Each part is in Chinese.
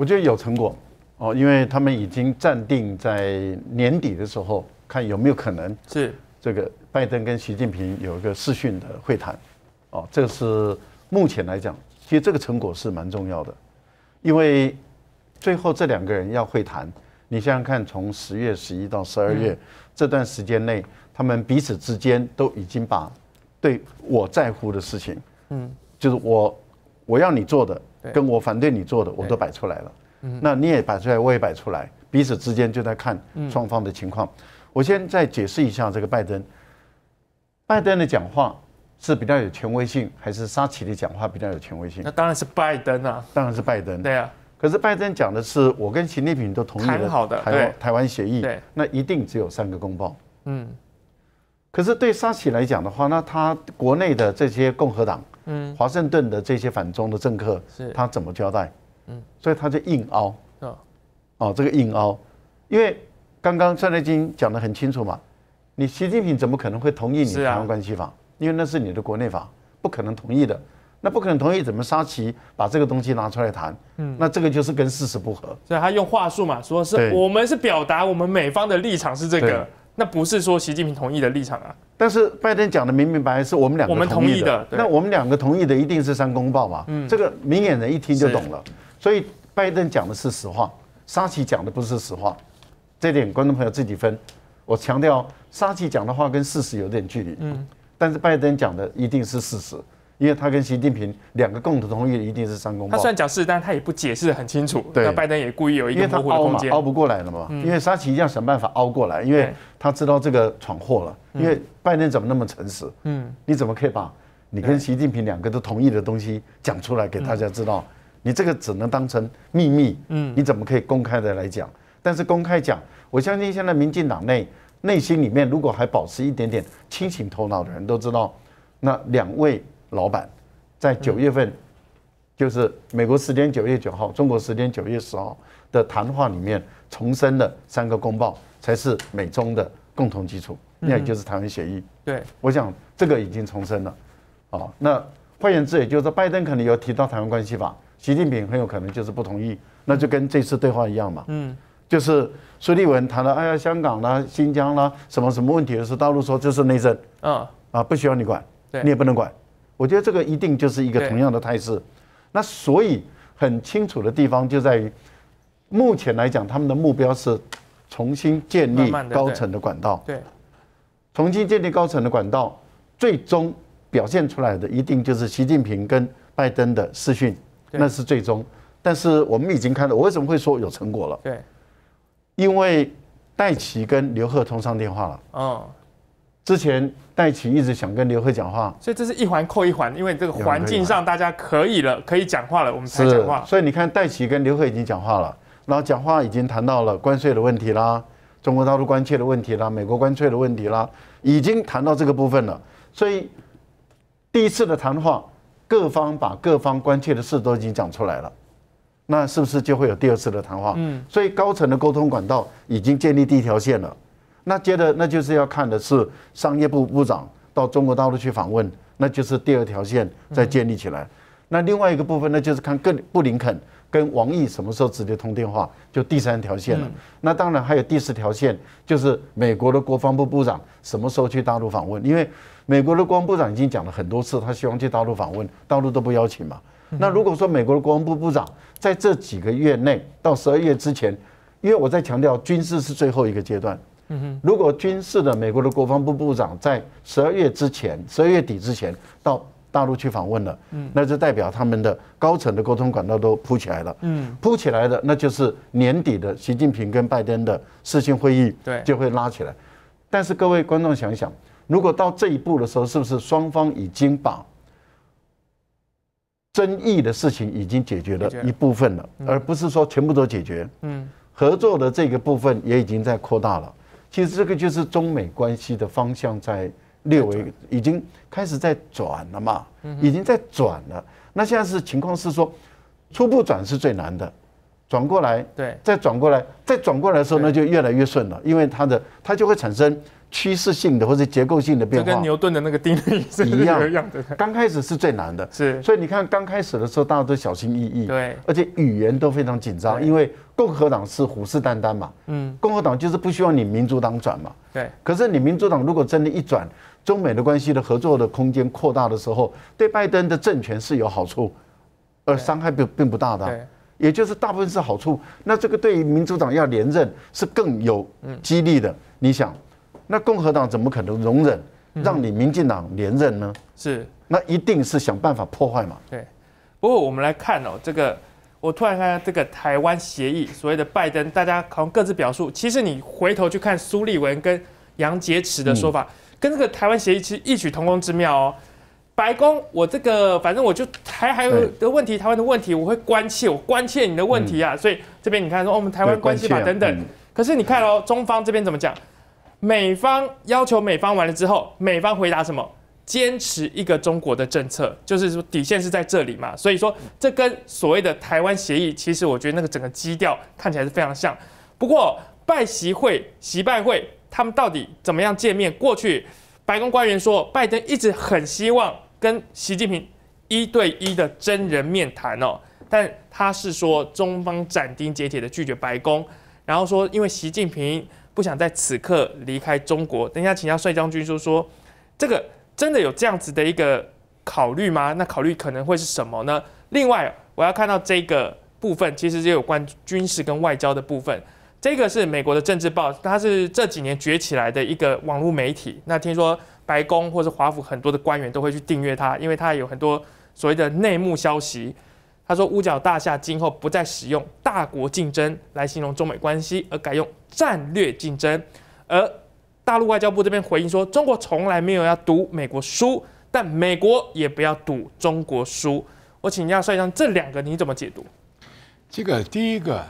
我觉得有成果哦，因为他们已经暂定在年底的时候看有没有可能是这个拜登跟习近平有一个视讯的会谈，哦，这是目前来讲，其实这个成果是蛮重要的，因为最后这两个人要会谈，你想想看，从十月十一到十二月这段时间内，他们彼此之间都已经把对我在乎的事情，嗯，就是我我要你做的。跟我反对你做的，我都摆出来了。那你也摆出来，我也摆出来，彼此之间就在看双方的情况。我先再解释一下这个拜登，拜登的讲话是比较有权威性，还是沙奇的讲话比较有权威性？那当然是拜登啊，当然是拜登。对啊，可是拜登讲的是我跟习近平都同意了台湾台湾协议，那一定只有三个公报。嗯，可是对沙奇来讲的话，那他国内的这些共和党。嗯，华盛顿的这些反中的政客，是他怎么交代？嗯，所以他就硬凹，啊，哦，这个硬凹，因为刚刚蔡德金讲的很清楚嘛，你习近平怎么可能会同意你台湾关系法？因为那是你的国内法，不可能同意的，那不可能同意怎么沙奇把这个东西拿出来谈？嗯，那这个就是跟事实不合，所以他用话术嘛，说是我们是表达我们美方的立场是这个。那不是说习近平同意的立场啊！但是拜登讲的明明白白是我们两个我们同意的。那我们两个同意的一定是三公报嘛？嗯，这个明眼人一听就懂了。所以拜登讲的是实话，沙奇讲的不是实话，这点观众朋友自己分。我强调，沙奇讲的话跟事实有点距离。嗯，但是拜登讲的一定是事实。因为他跟习近平两个共同同意，一定是三公。他虽然讲是，但是他也不解释很清楚。对。那拜登也故意有一个模糊的空间。因为他熬嘛，熬不过来了嘛。嗯。因为沙奇要想办法熬过来，因为他知道这个闯祸了。因为拜登怎么那么诚实？嗯。你怎么可以把你跟习近平两个都同意的东西讲出来给大家知道？你这个只能当成秘密。嗯。你怎么可以公开的来讲？但是公开讲，我相信现在民进党内内心里面如果还保持一点点清醒头脑的人都知道，那两位。老板，在九月份，就是美国时间九月九号，中国时间九月十号的谈话里面，重申了三个公报才是美中的共同基础，那也就是台湾协议。对，我想这个已经重申了，啊，那换言之，也就是说，拜登可能有提到台湾关系法，习近平很有可能就是不同意，那就跟这次对话一样嘛。嗯，就是苏利文谈了，哎呀，香港啦、新疆啦，什么什么问题，是大陆说就是内政，啊啊，不需要你管，你也不能管。我觉得这个一定就是一个同样的态势，那所以很清楚的地方就在于，目前来讲，他们的目标是重新建立高层的管道。对，重新建立高层的管道，最终表现出来的一定就是习近平跟拜登的视讯，那是最终。但是我们已经看到，我为什么会说有成果了？对，因为戴奇跟刘鹤通上电话了。嗯。之前戴奇一直想跟刘贺讲话，所以这是一环扣一环，因为这个环境上大家可以了，可以讲话了，我们才讲话。所以你看，戴奇跟刘贺已经讲话了，然后讲话已经谈到了关税的问题啦，中国大陆关切的问题啦，美国关税的问题啦，已经谈到这个部分了。所以第一次的谈话，各方把各方关切的事都已经讲出来了，那是不是就会有第二次的谈话？嗯，所以高层的沟通管道已经建立第一条线了。那接着，那就是要看的是商业部部长到中国大陆去访问，那就是第二条线再建立起来。那另外一个部分，呢，就是看克布林肯跟王毅什么时候直接通电话，就第三条线了。那当然还有第四条线，就是美国的国防部部长什么时候去大陆访问，因为美国的国防部长已经讲了很多次，他希望去大陆访问，大陆都不邀请嘛。那如果说美国的国防部部长在这几个月内到十二月之前，因为我在强调军事是最后一个阶段。嗯哼，如果军事的美国的国防部部长在十二月之前，十二月底之前到大陆去访问了，嗯，那就代表他们的高层的沟通管道都铺起来了，嗯，铺起来了，那就是年底的习近平跟拜登的视讯会议，对，就会拉起来。但是各位观众想想，如果到这一步的时候，是不是双方已经把争议的事情已经解决了一部分了，而不是说全部都解决？嗯，合作的这个部分也已经在扩大了。其实这个就是中美关系的方向在略微已经开始在转了嘛，已经在转了。那现在是情况是说，初步转是最难的，转过来，对，再转过来，再转过来的时候，那就越来越顺了，因为它的它就会产生趋势性的或者结构性的变化。跟牛顿的那个定律是一样一样的。刚开始是最难的，是。所以你看，刚开始的时候，大家都小心翼翼，对，而且语言都非常紧张，因为。共和党是虎视眈眈嘛，嗯，共和党就是不希望你民主党转嘛，对。可是你民主党如果真的—一转，中美的关系的合作的空间扩大的时候，对拜登的政权是有好处，而伤害并并不大的，也就是大部分是好处。那这个对于民主党要连任是更有激励的。你想，那共和党怎么可能容忍让你民进党连任呢？是，那一定是想办法破坏嘛。对。不过我们来看哦，这个。我突然看到这个台湾协议，所谓的拜登，大家好像各自表述。其实你回头去看苏立文跟杨洁篪的说法，跟这个台湾协议其实异曲同工之妙哦。白宫，我这个反正我就台海的问题，台湾的问题，我会关切，我关切你的问题啊。所以这边你看说我们台湾关系法等等。可是你看哦，中方这边怎么讲？美方要求美方完了之后，美方回答什么？坚持一个中国的政策，就是说底线是在这里嘛，所以说这跟所谓的台湾协议，其实我觉得那个整个基调看起来是非常像。不过拜习会、习拜会，他们到底怎么样见面？过去白宫官员说，拜登一直很希望跟习近平一对一的真人面谈哦，但他是说中方斩钉截铁的拒绝白宫，然后说因为习近平不想在此刻离开中国，等一下请教帅将军说说这个。真的有这样子的一个考虑吗？那考虑可能会是什么呢？另外，我要看到这个部分，其实就有关军事跟外交的部分。这个是美国的政治报，它是这几年崛起来的一个网络媒体。那听说白宫或是华府很多的官员都会去订阅它，因为它有很多所谓的内幕消息。他说，五角大厦今后不再使用“大国竞争”来形容中美关系，而改用“战略竞争”。而大陆外交部这边回应说：“中国从来没有要读美国书，但美国也不要读中国书。”我请教帅将，这两个你怎么解读？这个第一个，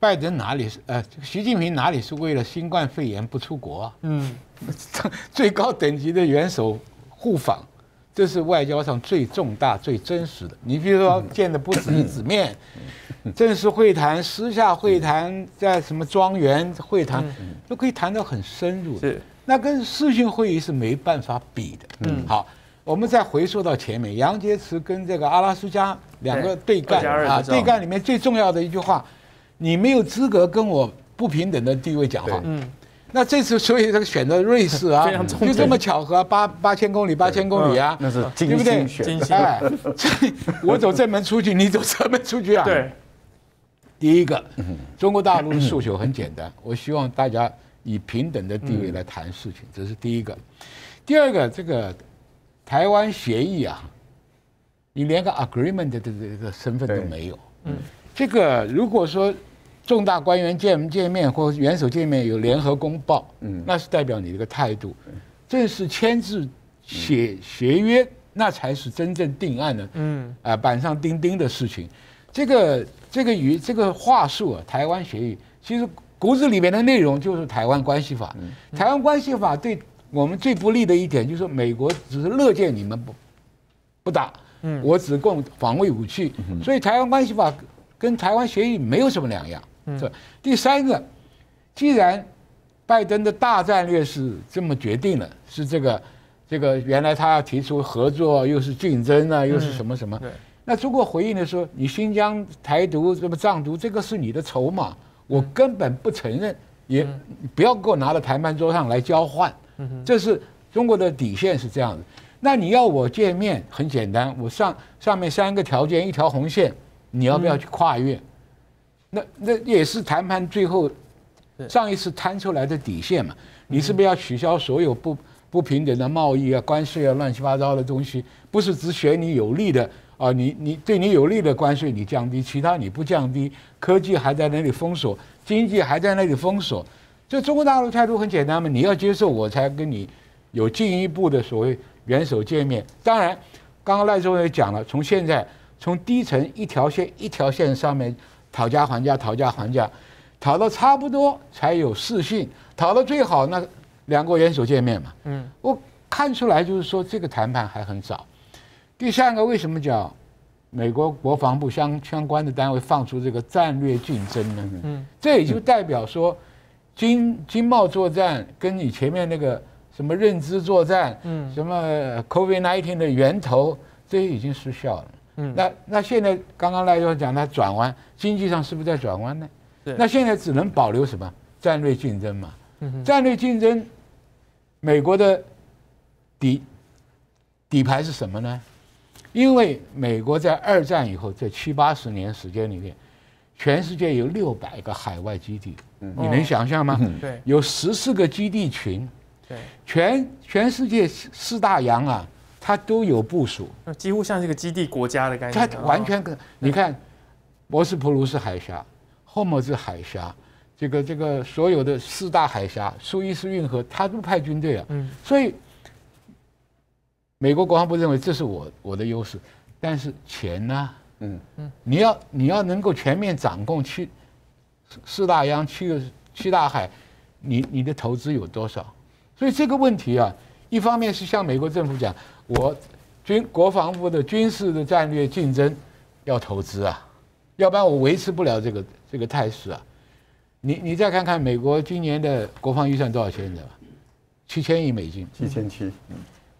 拜登哪里是呃，习近平哪里是为了新冠肺炎不出国？嗯，最高等级的元首互访。这是外交上最重大、最真实的。你比如说见的不止一次面，正式会谈、私下会谈，在什么庄园会谈都可以谈得很深入。是，那跟视讯会议是没办法比的。嗯，好，我们再回溯到前面，杨洁篪跟这个阿拉斯加两个对干啊，对干里面最重要的一句话，你没有资格跟我不平等的地位讲话。那这次所以他选择瑞士啊，就这么巧合，八八千公里，八千公里啊，那是精心选，哎，我走正门出去，你走侧门出去啊。对，第一个，中国大陆的诉求很简单，我希望大家以平等的地位来谈事情，这是第一个。第二个，这个台湾协议啊，你连个 agreement 的这个身份都没有，嗯，这个如果说。重大官员见见面或元首见面有联合公报，嗯，那是代表你这个态度。正式签字写协约，那才是真正定案的，嗯，啊，板上钉钉的事情。这个这个与这个话术啊，台湾协议其实骨子里面的内容就是台湾关系法。台湾关系法对我们最不利的一点就是，美国只是乐见你们不不打，嗯，我只供防卫武器，所以台湾关系法跟台湾协议没有什么两样。这第三个，既然拜登的大战略是这么决定了，是这个这个原来他要提出合作，又是竞争呢，又是什么什么？那中国回应的说，你新疆、台独、什么藏独，这个是你的筹码，我根本不承认，也不要给我拿到谈判桌上来交换。这是中国的底线是这样的。那你要我见面，很简单，我上上面三个条件一条红线，你要不要去跨越？那那也是谈判最后上一次摊出来的底线嘛？你是不是要取消所有不不平等的贸易啊、关税啊、乱七八糟的东西？不是只选你有利的啊，你你对你有利的关税你降低，其他你不降低，科技还在那里封锁，经济还在那里封锁。就中国大陆态度很简单嘛，你要接受我才跟你有进一步的所谓元首见面。当然，刚刚赖总也讲了，从现在从低层一条线一条线上面。讨价还价，讨价还价，讨到差不多才有自信；讨到最好，那两国元首见面嘛。嗯，我看出来就是说这个谈判还很早。第三个，为什么讲美国国防部相相关的单位放出这个战略竞争呢？嗯，这也就代表说，经经贸作战跟你前面那个什么认知作战，嗯，什么 COVID-19 的源头，这些已经失效了。嗯，那那现在刚刚教又讲它转弯，经济上是不是在转弯呢？那现在只能保留什么战略竞争嘛？战略竞争，美国的底底牌是什么呢？因为美国在二战以后这七八十年时间里面，全世界有六百个海外基地，你能想象吗？对，有十四个基地群，对，全全世界四大洋啊。它都有部署，几乎像这个基地国家的。概念。它完全可，你看，博斯普鲁斯海峡、霍姆兹海峡，这个这个所有的四大海峡、苏伊士运河，它都派军队啊。嗯。所以，美国国防部认为这是我我的优势，但是钱呢？嗯嗯。你要你要能够全面掌控七四大洋、七个七大海，你你的投资有多少？所以这个问题啊，一方面是向美国政府讲。我军国防部的军事的战略竞争要投资啊，要不然我维持不了这个这个态势啊。你你再看看美国今年的国防预算多少钱，你知道吧？七千亿美金。七千七。嗯。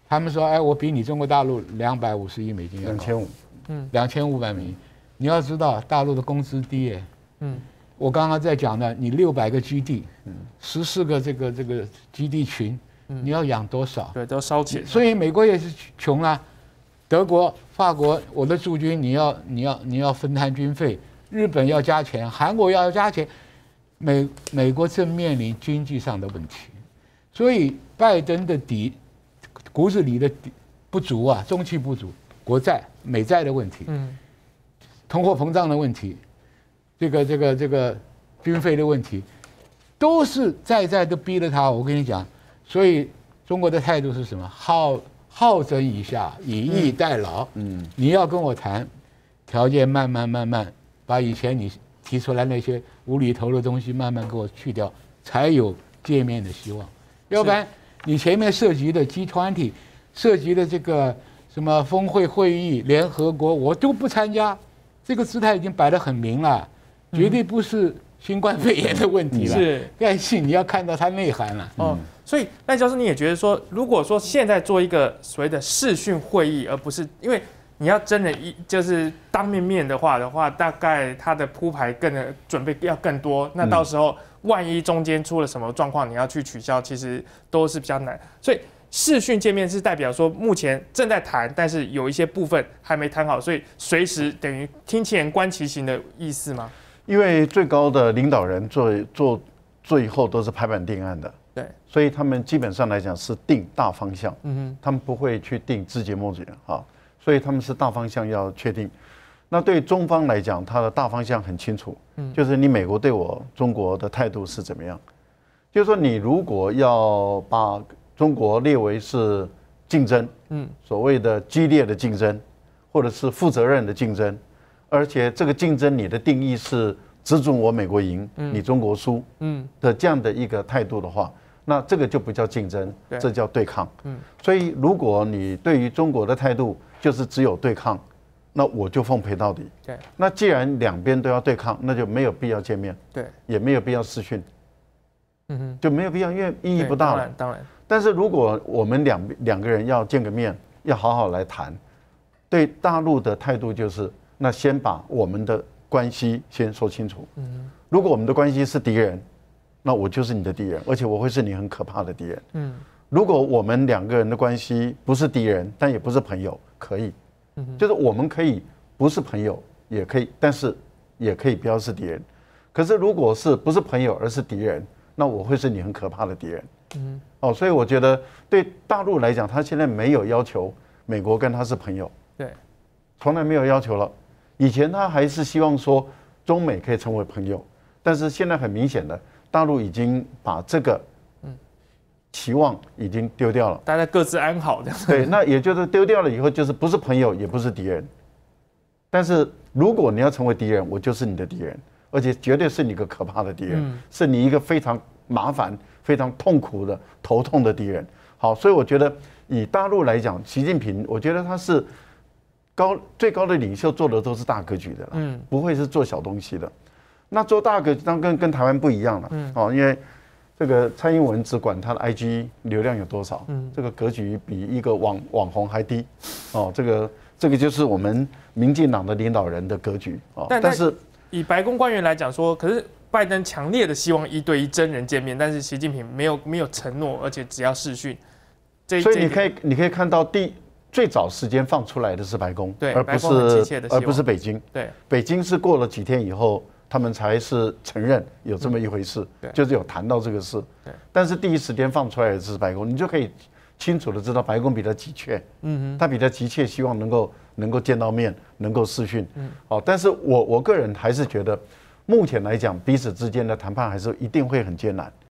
他们说：“哎，我比你中国大陆两百五十亿美金。”两千五。嗯。两千五百亿。你要知道大陆的工资低。嗯。我刚刚在讲的，你六百个基地，嗯，十四个这个这个基地群。你要养多少？对，都要烧钱。所以美国也是穷啊，德国、法国，我的驻军，你要，你要，你要分摊军费。日本要加钱，韩国要加钱。美美国正面临经济上的问题，所以拜登的底骨子里的底不足啊，中气不足，国债、美债的问题，嗯，通货膨胀的问题，这个这个这个军费的问题，都是在在都逼着他。我跟你讲。所以，中国的态度是什么？好好争一下，以逸待劳。嗯，你要跟我谈，条件慢慢慢慢，把以前你提出来那些无厘头的东西慢慢给我去掉，才有见面的希望。要不然，你前面涉及的 G 团体，涉及的这个什么峰会会议、联合国，我都不参加。这个姿态已经摆得很明了，绝对不是。新冠肺炎的问题了，是，但是你要看到它内涵了。哦，所以赖教授，你也觉得说，如果说现在做一个所谓的视讯会议，而不是因为你要真的，一就是当面面的话的话，大概它的铺排更的准备要更多。那到时候万一中间出了什么状况，你要去取消，其实都是比较难。所以视讯见面是代表说目前正在谈，但是有一些部分还没谈好，所以随时等于听前观其行的意思吗？因为最高的领导人做做最后都是拍板定案的，对，所以他们基本上来讲是定大方向，嗯哼，他们不会去定枝节末节啊，所以他们是大方向要确定。那对中方来讲，他的大方向很清楚，嗯，就是你美国对我中国的态度是怎么样，就是说你如果要把中国列为是竞争，嗯，所谓的激烈的竞争，或者是负责任的竞争。而且这个竞争，你的定义是只准我美国赢，你中国输嗯的这样的一个态度的话，那这个就不叫竞争，这叫对抗。嗯，所以如果你对于中国的态度就是只有对抗，那我就奉陪到底。对，那既然两边都要对抗，那就没有必要见面，对，也没有必要私讯，嗯，就没有必要，因为意义不大了。当然，但是如果我们两两个人要见个面，要好好来谈，对大陆的态度就是。那先把我们的关系先说清楚。嗯，如果我们的关系是敌人，那我就是你的敌人，而且我会是你很可怕的敌人。嗯，如果我们两个人的关系不是敌人，但也不是朋友，可以。嗯就是我们可以不是朋友，也可以，但是也可以不要是敌人。可是如果是不是朋友而是敌人，那我会是你很可怕的敌人。嗯，哦，所以我觉得对大陆来讲，他现在没有要求美国跟他是朋友。对，从来没有要求了。以前他还是希望说中美可以成为朋友，但是现在很明显的，大陆已经把这个嗯期望已经丢掉了。大家各自安好这样。对，那也就是丢掉了以后，就是不是朋友，也不是敌人。但是如果你要成为敌人，我就是你的敌人，而且绝对是你一个可怕的敌人，是你一个非常麻烦、非常痛苦的头痛的敌人。好，所以我觉得以大陆来讲，习近平，我觉得他是。高最高的领袖做的都是大格局的了，嗯，不会是做小东西的。那做大格局，当然跟跟台湾不一样了，嗯，哦，因为这个蔡英文只管他的 IG 流量有多少，嗯，这个格局比一个网网红还低，哦，这个这个就是我们民进党的领导人的格局啊。但是以白宫官员来讲说，可是拜登强烈的希望一对一真人见面，但是习近平没有没有承诺，而且只要视讯，所以你可以你可以看到第。最早时间放出来的是白宫，而不是而不是北京。对，北京是过了几天以后，他们才是承认有这么一回事，就是有谈到这个事。但是第一时间放出来的是白宫，你就可以清楚的知道白宫比他急切，嗯他比他急切，希望能够能够见到面，能够视讯。嗯，好，但是我我个人还是觉得，目前来讲，彼此之间的谈判还是一定会很艰难。